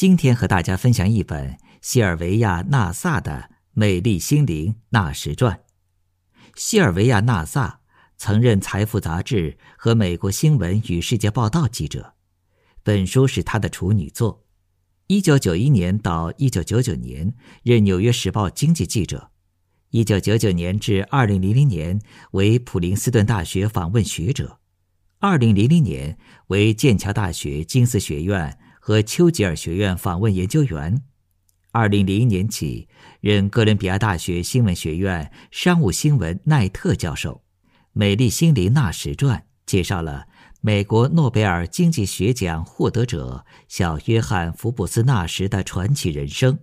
今天和大家分享一本西尔维亚·纳萨的《美丽心灵》纳什传。西尔维亚·纳萨曾任《财富》杂志和《美国新闻与世界报道》记者，本书是他的处女作。1991年到1999年任《纽约时报》经济记者，1999年至2000年为普林斯顿大学访问学者，2000年为剑桥大学金斯学院。和丘吉尔学院访问研究员，二零零一年起任哥伦比亚大学新闻学院商务新闻奈特教授。《美丽心灵》纳什传介绍了美国诺贝尔经济学奖获得者小约翰·福布斯·纳什的传奇人生。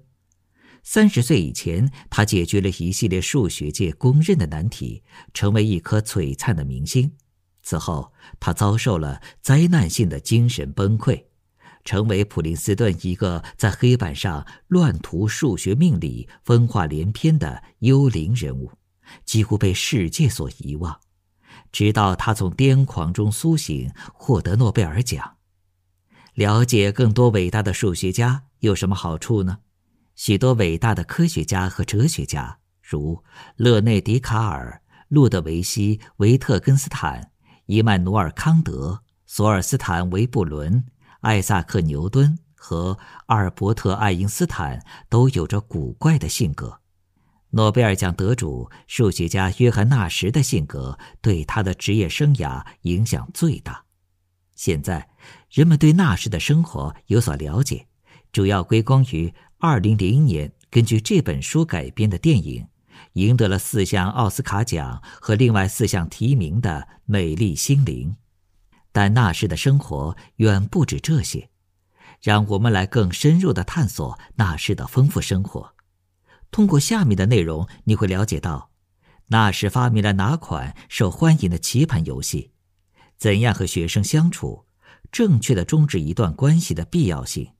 三十岁以前，他解决了一系列数学界公认的难题，成为一颗璀璨的明星。此后，他遭受了灾难性的精神崩溃。成为普林斯顿一个在黑板上乱涂数学命理、分化连篇的幽灵人物，几乎被世界所遗忘。直到他从癫狂中苏醒，获得诺贝尔奖。了解更多伟大的数学家有什么好处呢？许多伟大的科学家和哲学家，如勒内·笛卡尔、路德维希·维特根斯坦、伊曼努尔·康德、索尔斯坦·维布伦。艾萨克·牛顿和阿尔伯特·爱因斯坦都有着古怪的性格。诺贝尔奖得主、数学家约翰·纳什的性格对他的职业生涯影响最大。现在，人们对纳什的生活有所了解，主要归功于2 0 0 1年根据这本书改编的电影，赢得了四项奥斯卡奖和另外四项提名的《美丽心灵》。但那时的生活远不止这些，让我们来更深入的探索那时的丰富生活。通过下面的内容，你会了解到，那时发明了哪款受欢迎的棋盘游戏，怎样和学生相处，正确的终止一段关系的必要性。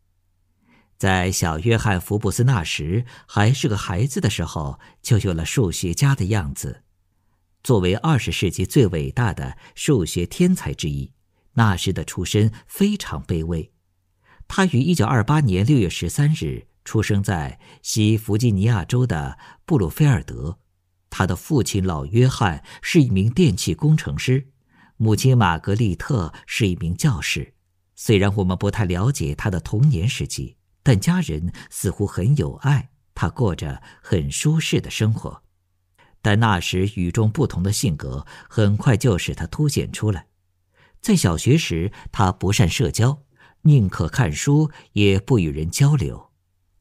在小约翰·福布斯·纳什还是个孩子的时候，就有了数学家的样子，作为二十世纪最伟大的数学天才之一。那时的出身非常卑微，他于一九二八年六月十三日出生在西弗吉尼亚州的布鲁菲尔德。他的父亲老约翰是一名电气工程师，母亲玛格丽特是一名教师。虽然我们不太了解他的童年时期，但家人似乎很有爱。他过着很舒适的生活，但那时与众不同的性格很快就使他凸显出来。在小学时，他不善社交，宁可看书也不与人交流。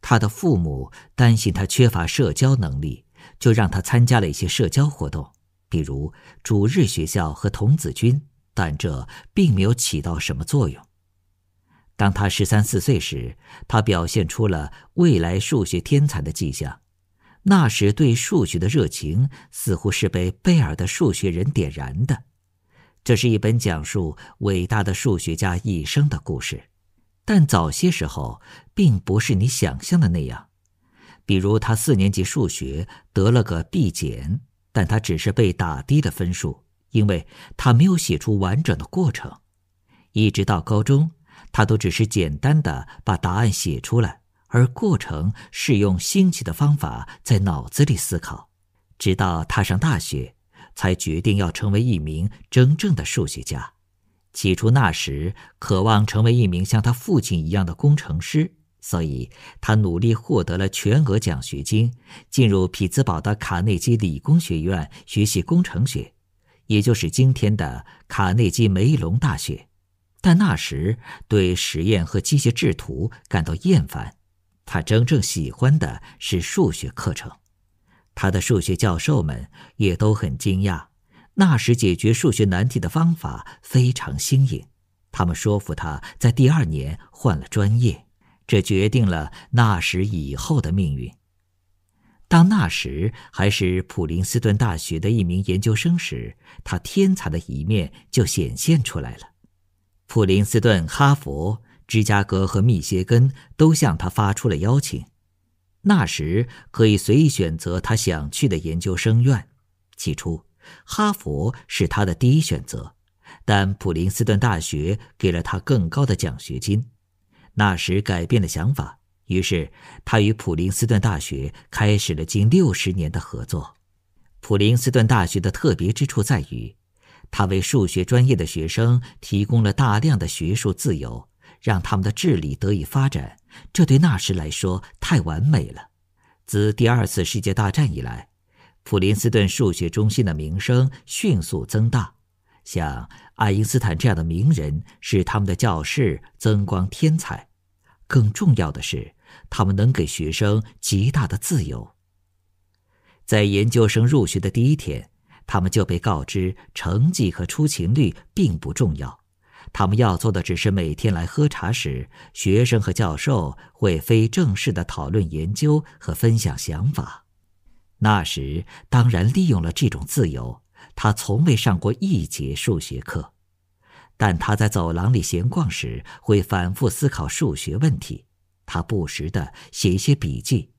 他的父母担心他缺乏社交能力，就让他参加了一些社交活动，比如主日学校和童子军。但这并没有起到什么作用。当他十三四岁时，他表现出了未来数学天才的迹象。那时对数学的热情似乎是被贝尔的数学人点燃的。这是一本讲述伟大的数学家一生的故事，但早些时候并不是你想象的那样。比如，他四年级数学得了个 B 减，但他只是被打低的分数，因为他没有写出完整的过程。一直到高中，他都只是简单的把答案写出来，而过程是用新奇的方法在脑子里思考。直到他上大学。才决定要成为一名真正的数学家。起初，那时渴望成为一名像他父亲一样的工程师，所以他努力获得了全额奖学金，进入匹兹堡的卡内基理工学院学习工程学，也就是今天的卡内基梅隆大学。但那时对实验和机械制图感到厌烦，他真正喜欢的是数学课程。他的数学教授们也都很惊讶，纳什解决数学难题的方法非常新颖。他们说服他在第二年换了专业，这决定了纳什以后的命运。当纳什还是普林斯顿大学的一名研究生时，他天才的一面就显现出来了。普林斯顿、哈佛、芝加哥和密歇根都向他发出了邀请。那时可以随意选择他想去的研究生院。起初，哈佛是他的第一选择，但普林斯顿大学给了他更高的奖学金，纳什改变了想法。于是，他与普林斯顿大学开始了近六十年的合作。普林斯顿大学的特别之处在于，它为数学专业的学生提供了大量的学术自由。让他们的智力得以发展，这对那时来说太完美了。自第二次世界大战以来，普林斯顿数学中心的名声迅速增大。像爱因斯坦这样的名人使他们的教室增光添彩。更重要的是，他们能给学生极大的自由。在研究生入学的第一天，他们就被告知成绩和出勤率并不重要。他们要做的只是每天来喝茶时，学生和教授会非正式地讨论研究和分享想法。那时当然利用了这种自由。他从未上过一节数学课，但他在走廊里闲逛时会反复思考数学问题。他不时地写一些笔记，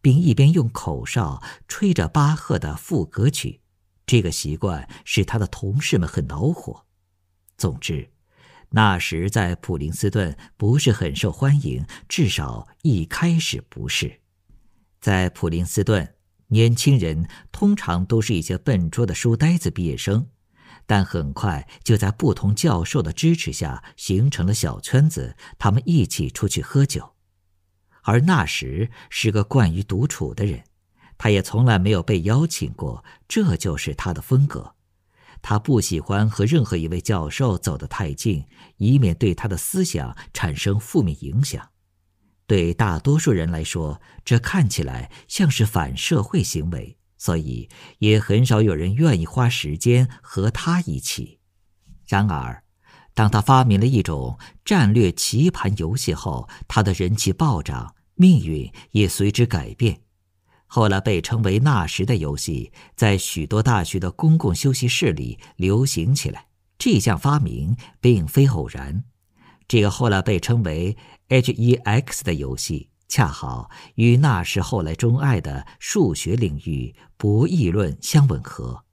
并一边用口哨吹着巴赫的副歌曲。这个习惯使他的同事们很恼火。总之。那时在普林斯顿不是很受欢迎，至少一开始不是。在普林斯顿，年轻人通常都是一些笨拙的书呆子毕业生，但很快就在不同教授的支持下形成了小圈子。他们一起出去喝酒，而纳什是个惯于独处的人，他也从来没有被邀请过。这就是他的风格。他不喜欢和任何一位教授走得太近，以免对他的思想产生负面影响。对大多数人来说，这看起来像是反社会行为，所以也很少有人愿意花时间和他一起。然而，当他发明了一种战略棋盘游戏后，他的人气暴涨，命运也随之改变。后来被称为纳什的游戏，在许多大学的公共休息室里流行起来。这项发明并非偶然。这个后来被称为 H E X 的游戏，恰好与纳什后来钟爱的数学领域博弈论相吻合。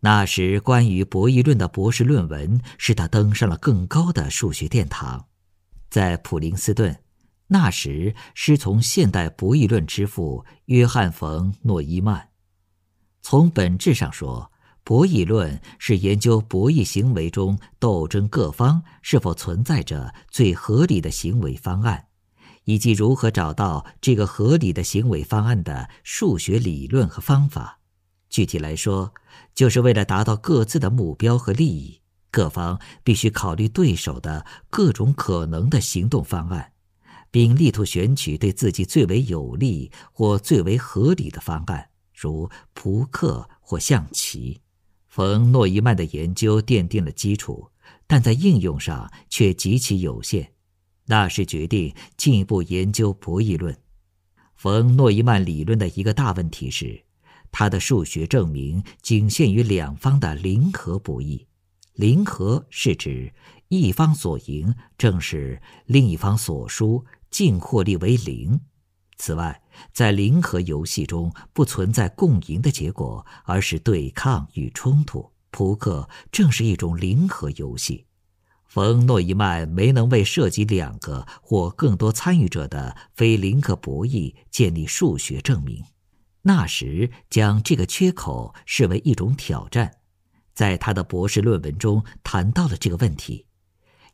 那时，关于博弈论的博士论文，使他登上了更高的数学殿堂，在普林斯顿。那时师从现代博弈论之父约翰·冯·诺依曼。从本质上说，博弈论是研究博弈行为中斗争各方是否存在着最合理的行为方案，以及如何找到这个合理的行为方案的数学理论和方法。具体来说，就是为了达到各自的目标和利益，各方必须考虑对手的各种可能的行动方案。并力图选取对自己最为有利或最为合理的方案，如扑克或象棋。冯诺依曼的研究奠定了基础，但在应用上却极其有限。纳什决定进一步研究博弈论。冯诺依曼理论的一个大问题是，他的数学证明仅限于两方的零和博弈。零和是指一方所赢正是另一方所输。净获利为零。此外，在零和游戏中不存在共赢的结果，而是对抗与冲突。扑克正是一种零和游戏。冯·诺依曼没能为涉及两个或更多参与者的非零和博弈建立数学证明。纳什将这个缺口视为一种挑战，在他的博士论文中谈到了这个问题。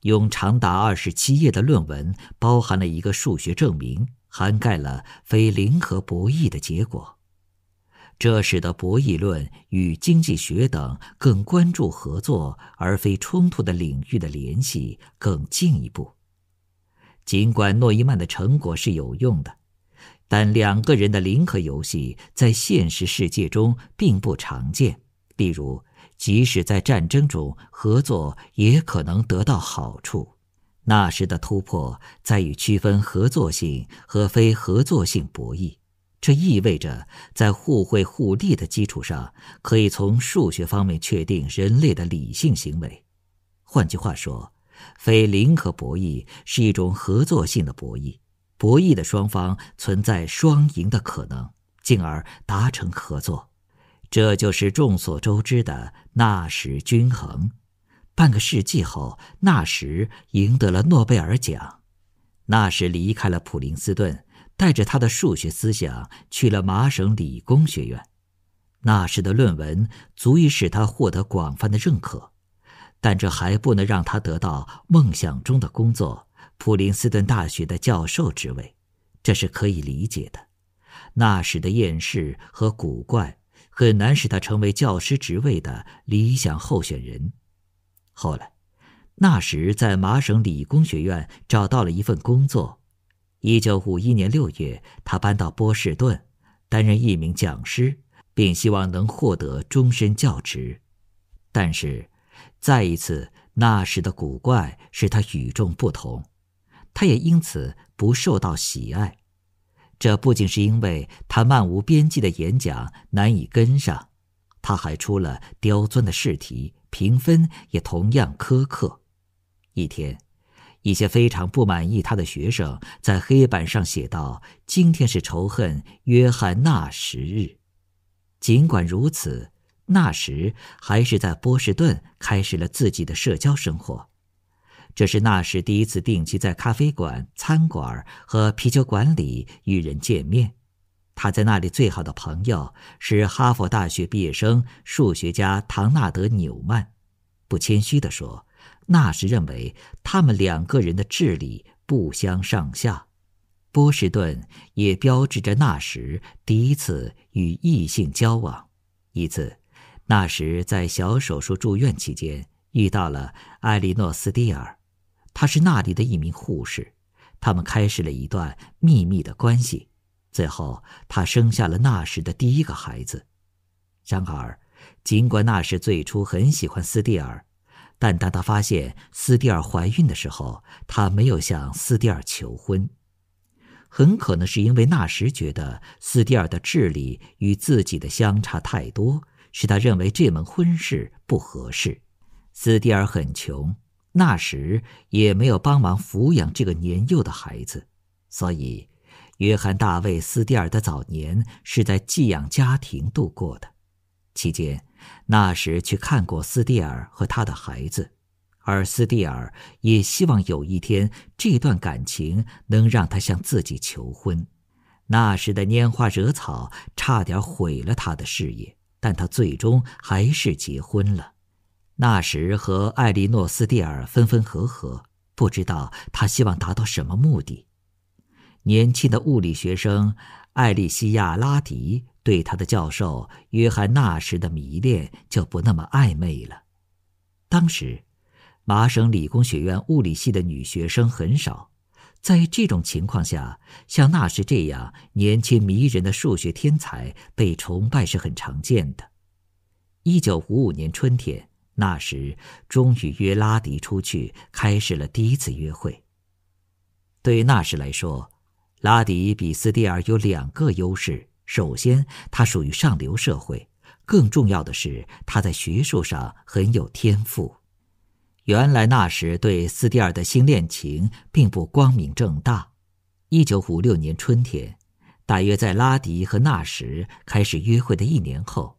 用长达二十七页的论文，包含了一个数学证明，涵盖了非零和博弈的结果，这使得博弈论与经济学等更关注合作而非冲突的领域的联系更进一步。尽管诺伊曼的成果是有用的，但两个人的零和游戏在现实世界中并不常见，例如。即使在战争中，合作也可能得到好处。那时的突破在于区分合作性和非合作性博弈，这意味着在互惠互利的基础上，可以从数学方面确定人类的理性行为。换句话说，非零和博弈是一种合作性的博弈，博弈的双方存在双赢的可能，进而达成合作。这就是众所周知的纳什均衡。半个世纪后，纳什赢得了诺贝尔奖。纳什离开了普林斯顿，带着他的数学思想去了麻省理工学院。纳什的论文足以使他获得广泛的认可，但这还不能让他得到梦想中的工作——普林斯顿大学的教授职位。这是可以理解的。纳什的厌世和古怪。很难使他成为教师职位的理想候选人。后来，纳什在麻省理工学院找到了一份工作。1951年6月，他搬到波士顿，担任一名讲师，并希望能获得终身教职。但是，再一次，纳什的古怪使他与众不同，他也因此不受到喜爱。这不仅是因为他漫无边际的演讲难以跟上，他还出了刁钻的试题，评分也同样苛刻。一天，一些非常不满意他的学生在黑板上写道：“今天是仇恨约翰·纳什日。”尽管如此，纳什还是在波士顿开始了自己的社交生活。这是纳什第一次定期在咖啡馆、餐馆和啤酒馆里与人见面。他在那里最好的朋友是哈佛大学毕业生、数学家唐纳德·纽曼。不谦虚地说，纳什认为他们两个人的智力不相上下。波士顿也标志着纳什第一次与异性交往。一次，纳什在小手术住院期间遇到了艾莉诺·斯蒂尔。她是那里的一名护士，他们开始了一段秘密的关系，最后他生下了那时的第一个孩子。然而，尽管那时最初很喜欢斯蒂尔，但当他发现斯蒂尔怀孕的时候，他没有向斯蒂尔求婚。很可能是因为纳什觉得斯蒂尔的智力与自己的相差太多，使他认为这门婚事不合适。斯蒂尔很穷。那时也没有帮忙抚养这个年幼的孩子，所以，约翰·大卫·斯蒂尔的早年是在寄养家庭度过的。期间，纳什去看过斯蒂尔和他的孩子，而斯蒂尔也希望有一天这段感情能让他向自己求婚。那时的拈花惹草差点毁了他的事业，但他最终还是结婚了。纳什和艾莉诺斯蒂尔分分合合，不知道他希望达到什么目的。年轻的物理学生艾莉西亚拉迪对他的教授约翰纳什的迷恋就不那么暧昧了。当时，麻省理工学院物理系的女学生很少，在这种情况下，像纳什这样年轻迷人的数学天才被崇拜是很常见的。一九五五年春天。那时，终于约拉迪出去，开始了第一次约会。对那时来说，拉迪比斯蒂尔有两个优势：首先，他属于上流社会；更重要的是，他在学术上很有天赋。原来，那时对斯蒂尔的新恋情并不光明正大。一九五六年春天，大约在拉迪和那时开始约会的一年后。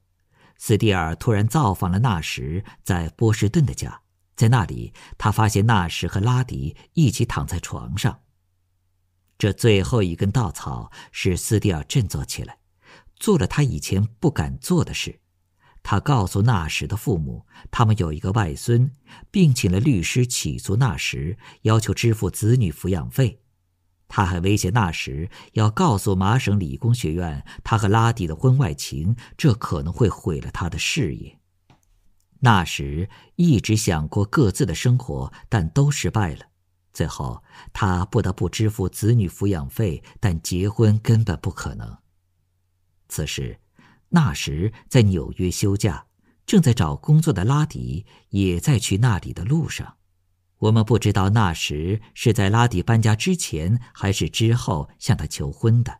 斯蒂尔突然造访了纳什在波士顿的家，在那里，他发现纳什和拉迪一起躺在床上。这最后一根稻草使斯蒂尔振作起来，做了他以前不敢做的事。他告诉纳什的父母，他们有一个外孙，并请了律师起诉纳什，要求支付子女抚养费。他还威胁纳什要告诉麻省理工学院他和拉迪的婚外情，这可能会毁了他的事业。纳什一直想过各自的生活，但都失败了。最后，他不得不支付子女抚养费，但结婚根本不可能。此时，纳什在纽约休假，正在找工作的拉迪也在去那里的路上。我们不知道那时是在拉蒂搬家之前还是之后向他求婚的。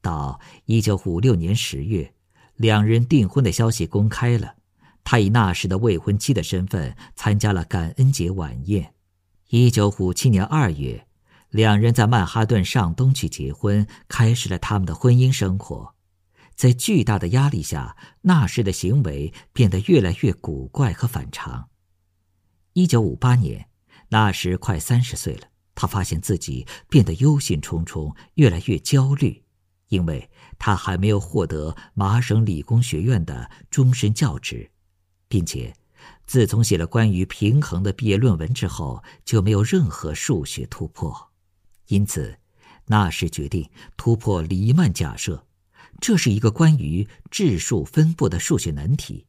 到一九五六年十月，两人订婚的消息公开了。他以那时的未婚妻的身份参加了感恩节晚宴。一九五七年二月，两人在曼哈顿上东去结婚，开始了他们的婚姻生活。在巨大的压力下，那时的行为变得越来越古怪和反常。一九五八年。那时快三十岁了，他发现自己变得忧心忡忡，越来越焦虑，因为他还没有获得麻省理工学院的终身教职，并且，自从写了关于平衡的毕业论文之后，就没有任何数学突破。因此，纳什决定突破黎曼假设，这是一个关于质数分布的数学难题。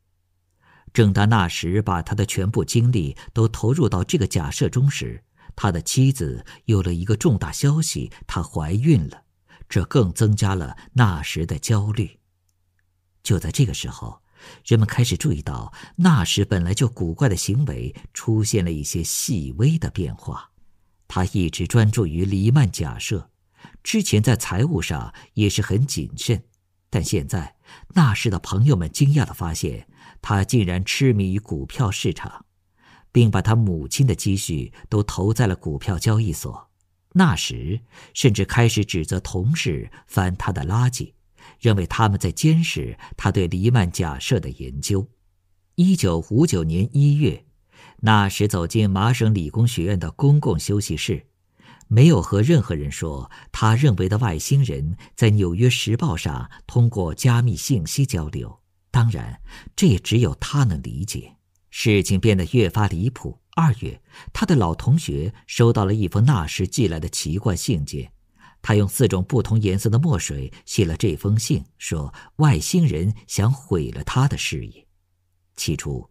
正当那时，把他的全部精力都投入到这个假设中时，他的妻子有了一个重大消息：她怀孕了。这更增加了那时的焦虑。就在这个时候，人们开始注意到，那时本来就古怪的行为出现了一些细微的变化。他一直专注于黎曼假设，之前在财务上也是很谨慎，但现在那时的朋友们惊讶的发现。他竟然痴迷于股票市场，并把他母亲的积蓄都投在了股票交易所。纳什甚至开始指责同事翻他的垃圾，认为他们在监视他对黎曼假设的研究。一九五九年一月，纳什走进麻省理工学院的公共休息室，没有和任何人说他认为的外星人在《纽约时报》上通过加密信息交流。当然，这也只有他能理解。事情变得越发离谱。二月，他的老同学收到了一封那时寄来的奇怪信件，他用四种不同颜色的墨水写了这封信，说外星人想毁了他的事业。起初，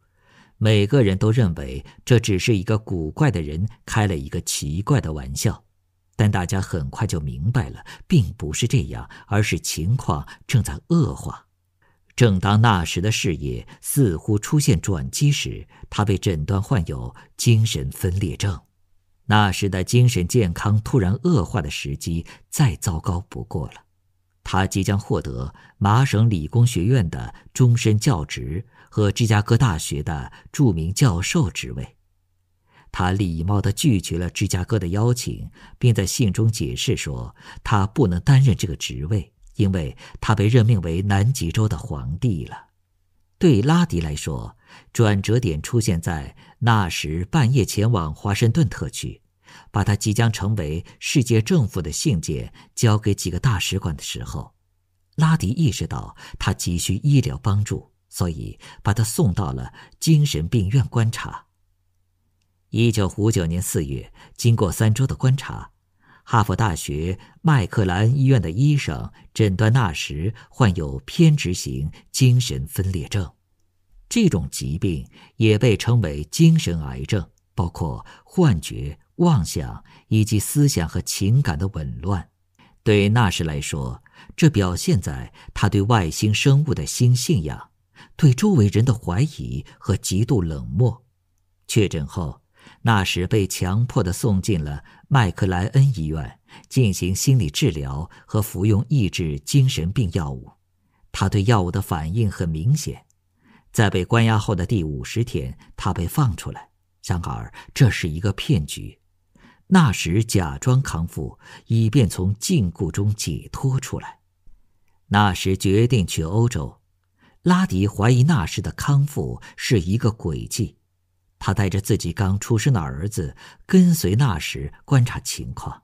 每个人都认为这只是一个古怪的人开了一个奇怪的玩笑，但大家很快就明白了，并不是这样，而是情况正在恶化。正当那时的事业似乎出现转机时，他被诊断患有精神分裂症。那时的精神健康突然恶化的时机再糟糕不过了。他即将获得麻省理工学院的终身教职和芝加哥大学的著名教授职位。他礼貌地拒绝了芝加哥的邀请，并在信中解释说，他不能担任这个职位。因为他被任命为南极洲的皇帝了，对拉迪来说，转折点出现在那时半夜前往华盛顿特区，把他即将成为世界政府的信件交给几个大使馆的时候，拉迪意识到他急需医疗帮助，所以把他送到了精神病院观察。一九五九年四月，经过三周的观察。哈佛大学麦克兰医院的医生诊断纳什患有偏执型精神分裂症，这种疾病也被称为精神癌症，包括幻觉、妄想以及思想和情感的紊乱。对纳什来说，这表现在他对外星生物的新信仰、对周围人的怀疑和极度冷漠。确诊后。纳什被强迫地送进了麦克莱恩医院进行心理治疗和服用抑制精神病药物，他对药物的反应很明显。在被关押后的第五十天，他被放出来。然而，这是一个骗局。纳什假装康复，以便从禁锢中解脱出来。纳什决定去欧洲。拉迪怀疑那时的康复是一个诡计。他带着自己刚出生的儿子，跟随纳什观察情况。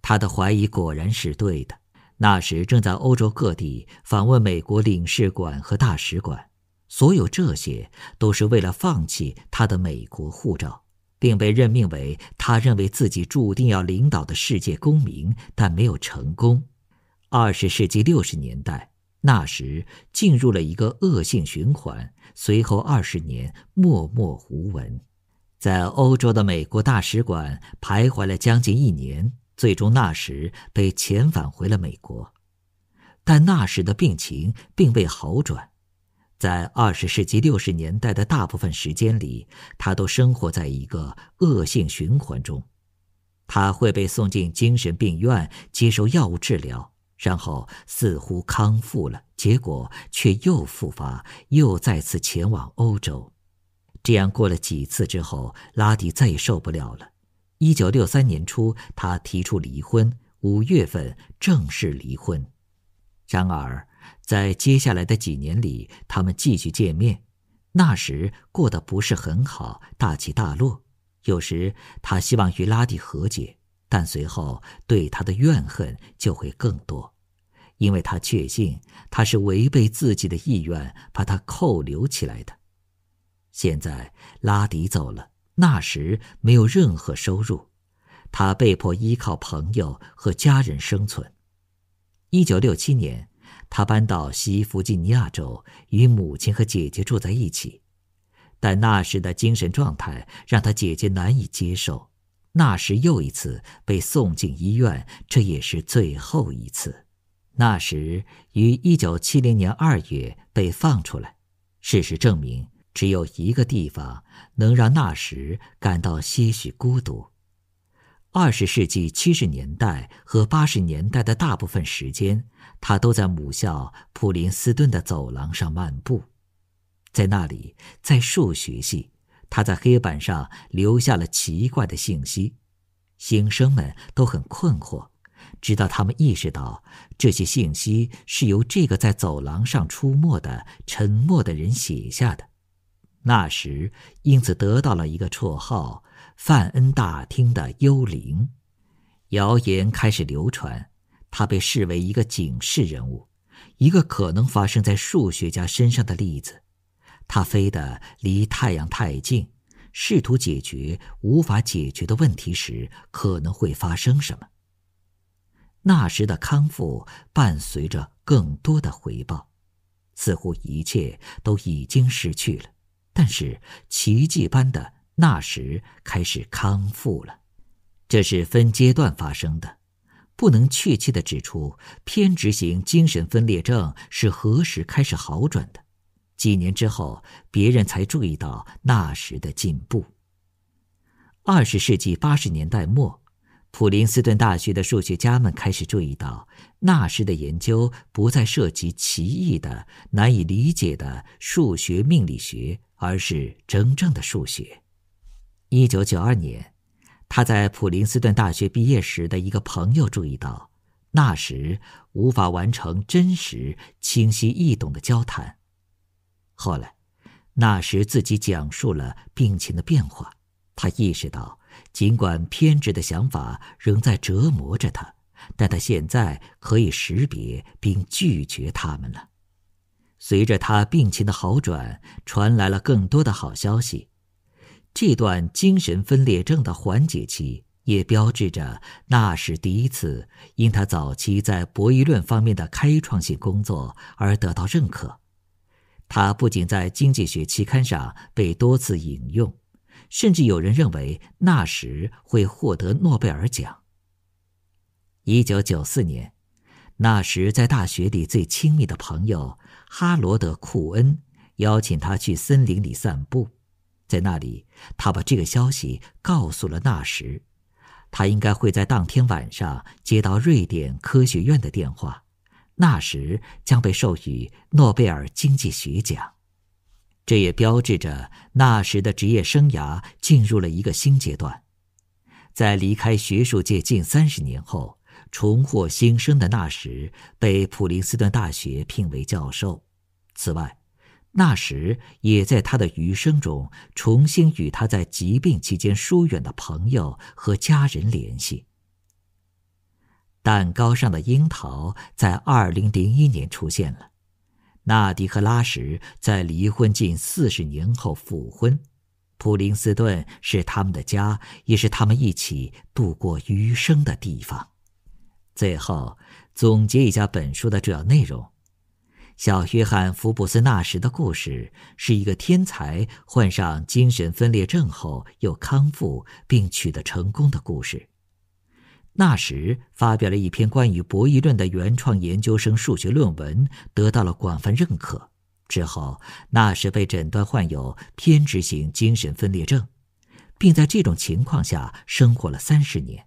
他的怀疑果然是对的，纳什正在欧洲各地访问美国领事馆和大使馆，所有这些都是为了放弃他的美国护照，并被任命为他认为自己注定要领导的世界公民，但没有成功。二十世纪六十年代。那时进入了一个恶性循环，随后二十年默默无闻，在欧洲的美国大使馆徘徊了将近一年，最终那时被遣返回了美国，但那时的病情并未好转，在二十世纪六十年代的大部分时间里，他都生活在一个恶性循环中，他会被送进精神病院接受药物治疗。然后似乎康复了，结果却又复发，又再次前往欧洲。这样过了几次之后，拉蒂再也受不了了。一九六三年初，他提出离婚，五月份正式离婚。然而，在接下来的几年里，他们继续见面。那时过得不是很好，大起大落。有时他希望与拉蒂和解。但随后对他的怨恨就会更多，因为他确信他是违背自己的意愿把他扣留起来的。现在拉迪走了，纳什没有任何收入，他被迫依靠朋友和家人生存。一九六七年，他搬到西弗吉尼亚州，与母亲和姐姐住在一起，但纳什的精神状态让他姐姐难以接受。纳什又一次被送进医院，这也是最后一次。纳什于一九七零年二月被放出来。事实证明，只有一个地方能让纳什感到些许孤独：二十世纪七十年代和八十年代的大部分时间，他都在母校普林斯顿的走廊上漫步，在那里，在数学系。他在黑板上留下了奇怪的信息，新生们都很困惑，直到他们意识到这些信息是由这个在走廊上出没的沉默的人写下的。那时，因此得到了一个绰号“范恩大厅的幽灵”。谣言开始流传，他被视为一个警示人物，一个可能发生在数学家身上的例子。他飞得离太阳太近，试图解决无法解决的问题时，可能会发生什么？那时的康复伴随着更多的回报，似乎一切都已经失去了。但是奇迹般的，那时开始康复了。这是分阶段发生的，不能确切地指出偏执型精神分裂症是何时开始好转的。几年之后，别人才注意到那时的进步。二十世纪八十年代末，普林斯顿大学的数学家们开始注意到，那时的研究不再涉及奇异的、难以理解的数学命理学，而是真正的数学。一九九二年，他在普林斯顿大学毕业时的一个朋友注意到，那时无法完成真实、清晰、易懂的交谈。后来，纳什自己讲述了病情的变化。他意识到，尽管偏执的想法仍在折磨着他，但他现在可以识别并拒绝他们了。随着他病情的好转，传来了更多的好消息。这段精神分裂症的缓解期也标志着纳什第一次因他早期在博弈论方面的开创性工作而得到认可。他不仅在经济学期刊上被多次引用，甚至有人认为纳什会获得诺贝尔奖。一九九四年，纳什在大学里最亲密的朋友哈罗德·库恩邀请他去森林里散步，在那里，他把这个消息告诉了纳什，他应该会在当天晚上接到瑞典科学院的电话。纳什将被授予诺贝尔经济学奖，这也标志着纳什的职业生涯进入了一个新阶段。在离开学术界近三十年后，重获新生的纳什被普林斯顿大学聘为教授。此外，纳什也在他的余生中重新与他在疾病期间疏远的朋友和家人联系。蛋糕上的樱桃在二零零一年出现了。纳迪和拉什在离婚近四十年后复婚。普林斯顿是他们的家，也是他们一起度过余生的地方。最后，总结一下本书的主要内容：小约翰·福布斯·纳什的故事是一个天才患上精神分裂症后又康复并取得成功的故事。纳什发表了一篇关于博弈论的原创研究生数学论文，得到了广泛认可。之后，纳什被诊断患有偏执型精神分裂症，并在这种情况下生活了三十年。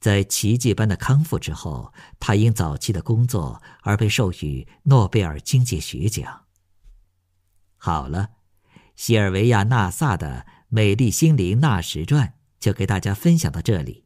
在奇迹般的康复之后，他因早期的工作而被授予诺贝尔经济学奖。好了，西尔维亚·纳萨的《美丽心灵》纳什传就给大家分享到这里。